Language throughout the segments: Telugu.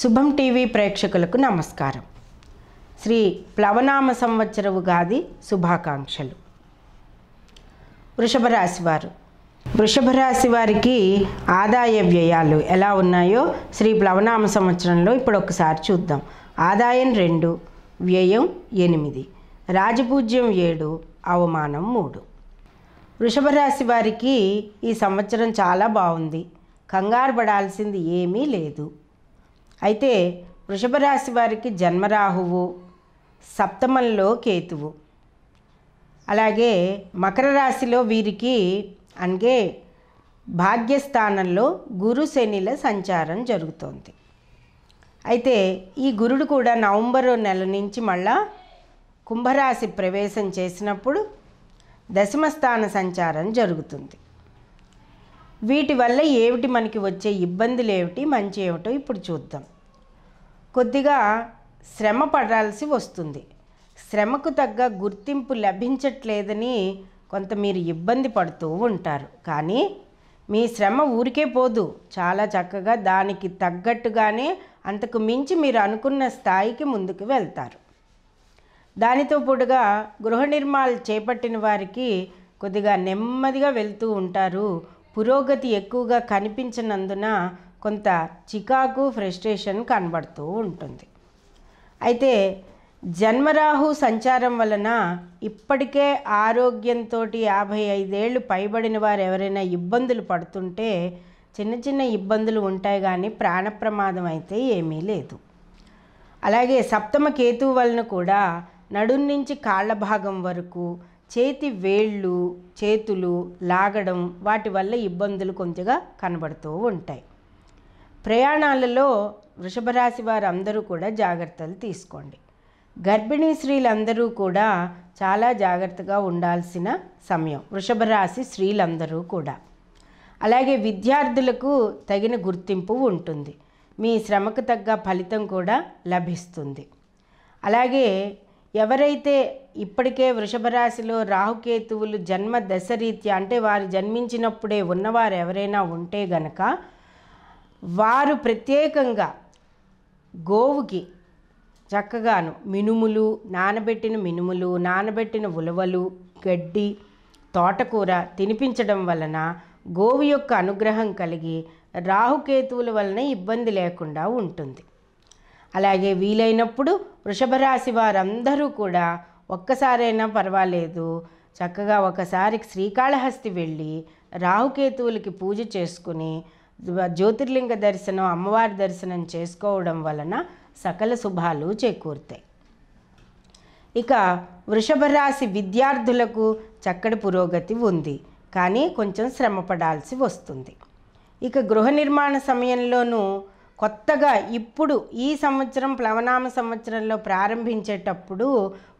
శుభం టీవీ ప్రేక్షకులకు నమస్కారం శ్రీ ప్లవనామ సంవత్సర ఉగాది శుభాకాంక్షలు వృషభ రాశి వారు వృషభ రాశి వారికి ఆదాయ వ్యయాలు ఎలా ఉన్నాయో శ్రీ ప్లవనామ సంవత్సరంలో ఇప్పుడు ఒకసారి చూద్దాం ఆదాయం రెండు వ్యయం ఎనిమిది రాజపూజ్యం ఏడు అవమానం మూడు వృషభ రాశి వారికి ఈ సంవత్సరం చాలా బాగుంది కంగారు పడాల్సింది ఏమీ లేదు అయితే వృషభ రాశి వారికి జన్మరాహువు సప్తమంలో కేతువు అలాగే మకర రాశిలో వీరికి అంటే భాగ్యస్థానంలో గురు శనిల సంచారం జరుగుతోంది అయితే ఈ గురుడు కూడా నవంబరు నెల నుంచి మళ్ళా కుంభరాశి ప్రవేశం చేసినప్పుడు దశమస్థాన సంచారం జరుగుతుంది వీటి వల్ల ఏమిటి మనకి వచ్చే ఇబ్బందులు ఏమిటి మంచి ఏమిటో ఇప్పుడు చూద్దాం కొద్దిగా శ్రమ పడాల్సి వస్తుంది శ్రమకు తగ్గ గుర్తింపు లభించట్లేదని కొంత మీరు ఇబ్బంది పడుతూ ఉంటారు కానీ మీ శ్రమ ఊరికే పోదు చాలా చక్కగా దానికి తగ్గట్టుగానే అంతకు మించి మీరు అనుకున్న స్థాయికి ముందుకు వెళ్తారు దానితో పాటుగా గృహ నిర్మాణాలు చేపట్టిన వారికి కొద్దిగా నెమ్మదిగా వెళ్తూ ఉంటారు పురోగతి ఎక్కువగా కనిపించినందున కొంత చికాకు ఫ్రస్ట్రేషన్ కనబడుతూ ఉంటుంది అయితే జన్మరాహు సంచారం వలన ఇప్పటికే ఆరోగ్యంతో యాభై ఐదేళ్ళు పైబడిన వారు ఎవరైనా ఇబ్బందులు పడుతుంటే చిన్న చిన్న ఇబ్బందులు ఉంటాయి కానీ ప్రాణప్రమాదం అయితే ఏమీ లేదు అలాగే సప్తమ కేతువు వలన కూడా నడుం నుంచి కాళ్ళ భాగం వరకు చేతి వేళ్ళు చేతులు లాగడం వాటి వల్ల ఇబ్బందులు కొద్దిగా కనబడుతూ ఉంటాయి ప్రయాణాలలో వృషభరాశి వారు అందరూ కూడా జాగ్రత్తలు తీసుకోండి గర్భిణీ స్త్రీలందరూ కూడా చాలా జాగ్రత్తగా ఉండాల్సిన సమయం వృషభరాశి స్త్రీలందరూ కూడా అలాగే విద్యార్థులకు తగిన గుర్తింపు ఉంటుంది మీ శ్రమకు తగ్గ ఫలితం కూడా లభిస్తుంది అలాగే ఎవరైతే ఇప్పటికే వృషభ రాశిలో రాహుకేతువులు జన్మ దశరీత్యా అంటే వారు జన్మించినప్పుడే ఉన్నవారు ఎవరైనా ఉంటే గనక వారు ప్రత్యేకంగా గోవుకి చక్కగాను మినుములు నానబెట్టిన మినుములు నానబెట్టిన ఉలవలు గడ్డి తోటకూర తినిపించడం వలన గోవు యొక్క అనుగ్రహం కలిగి రాహుకేతువుల వలన ఇబ్బంది లేకుండా ఉంటుంది అలాగే వీలైనప్పుడు వృషభ రాశి వారందరూ కూడా ఒక్కసారైనా పర్వాలేదు చక్కగా ఒకసారి శ్రీకాళహస్తి వెళ్ళి రాహుకేతువులకి పూజ చేసుకుని జ్యోతిర్లింగ దర్శనం అమ్మవారి దర్శనం చేసుకోవడం వలన సకల శుభాలు చేకూరుతాయి ఇక వృషభ రాశి విద్యార్థులకు చక్కటి పురోగతి ఉంది కానీ కొంచెం శ్రమపడాల్సి వస్తుంది ఇక గృహ నిర్మాణ సమయంలోనూ కొత్తగా ఇప్పుడు ఈ సంవత్సరం ప్లవనామ సంవత్సరంలో ప్రారంభించేటప్పుడు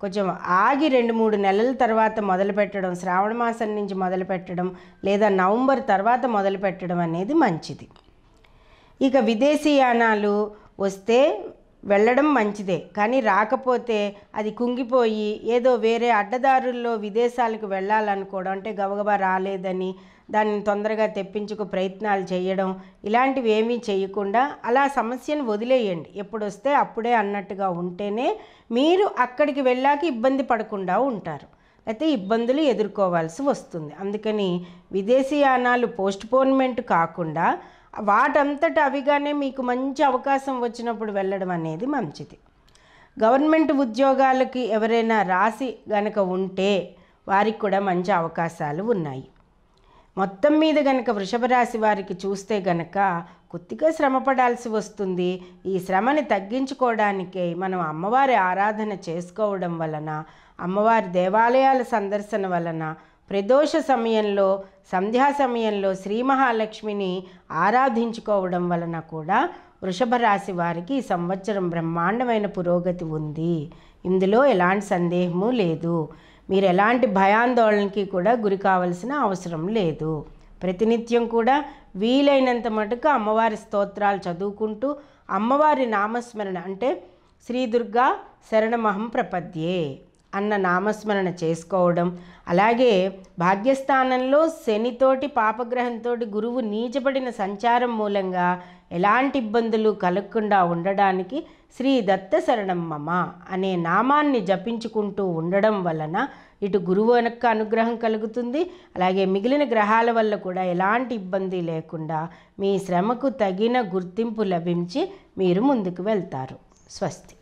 కొంచెం ఆగి రెండు మూడు నెలల తర్వాత మొదలు పెట్టడం శ్రావణ మాసం నుంచి మొదలు పెట్టడం లేదా నవంబర్ తర్వాత మొదలు పెట్టడం అనేది మంచిది ఇక విదేశీ యానాలు వస్తే వెళ్ళడం మంచిదే కానీ రాకపోతే అది కుంగిపోయి ఏదో వేరే అడ్డదారుల్లో విదేశాలకు వెళ్ళాలనుకోవడం అంటే గబగబా రాలేదని దాన్ని తొందరగా తెప్పించుకు ప్రయత్నాలు చేయడం ఇలాంటివి ఏమీ చేయకుండా అలా సమస్యను వదిలేయండి ఎప్పుడు వస్తే అప్పుడే అన్నట్టుగా ఉంటేనే మీరు అక్కడికి వెళ్ళాక ఇబ్బంది పడకుండా ఉంటారు అయితే ఇబ్బందులు ఎదుర్కోవాల్సి వస్తుంది అందుకని విదేశీయానాలు పోస్ట్పోన్మెంట్ కాకుండా వాటంతట అవిగానే మీకు మంచి అవకాశం వచ్చినప్పుడు వెళ్ళడం అనేది మంచిది గవర్నమెంట్ ఉద్యోగాలకి ఎవరైనా రాసి గనక ఉంటే వారికి కూడా మంచి అవకాశాలు ఉన్నాయి మొత్తం మీద గనక రాశి వారికి చూస్తే గనక కొద్దిగా శ్రమపడాల్సి వస్తుంది ఈ శ్రమని తగ్గించుకోవడానికే మనం అమ్మవారి ఆరాధన చేసుకోవడం వలన అమ్మవారి దేవాలయాల సందర్శన వలన ప్రదోష సమయంలో సంధ్యా సమయంలో శ్రీ మహాలక్ష్మిని ఆరాధించుకోవడం వలన కూడా వృషభ రాశి వారికి ఈ సంవత్సరం బ్రహ్మాండమైన పురోగతి ఉంది ఇందులో ఎలాంటి సందేహము లేదు మీరు ఎలాంటి భయాందోళనకి కూడా గురి కావలసిన అవసరం లేదు ప్రతినిత్యం కూడా వీలైనంత మటుకు అమ్మవారి స్తోత్రాలు చదువుకుంటూ అమ్మవారి నామస్మరణ అంటే శ్రీ దుర్గా శరణమహం ప్రపద్యే అన్న నామస్మరణ చేసుకోవడం అలాగే భాగ్యస్థానంలో శనితోటి పాపగ్రహంతో గురువు నీచబడిన సంచారం మూలంగా ఎలాంటి ఇబ్బందులు కలగకుండా ఉండడానికి శ్రీ దత్త శరణం అనే నామాన్ని జపించుకుంటూ ఉండడం వలన ఇటు గురువు వెనక అనుగ్రహం కలుగుతుంది అలాగే మిగిలిన గ్రహాల వల్ల కూడా ఎలాంటి ఇబ్బంది లేకుండా మీ శ్రమకు తగిన గుర్తింపు లభించి మీరు ముందుకు వెళ్తారు స్వస్తి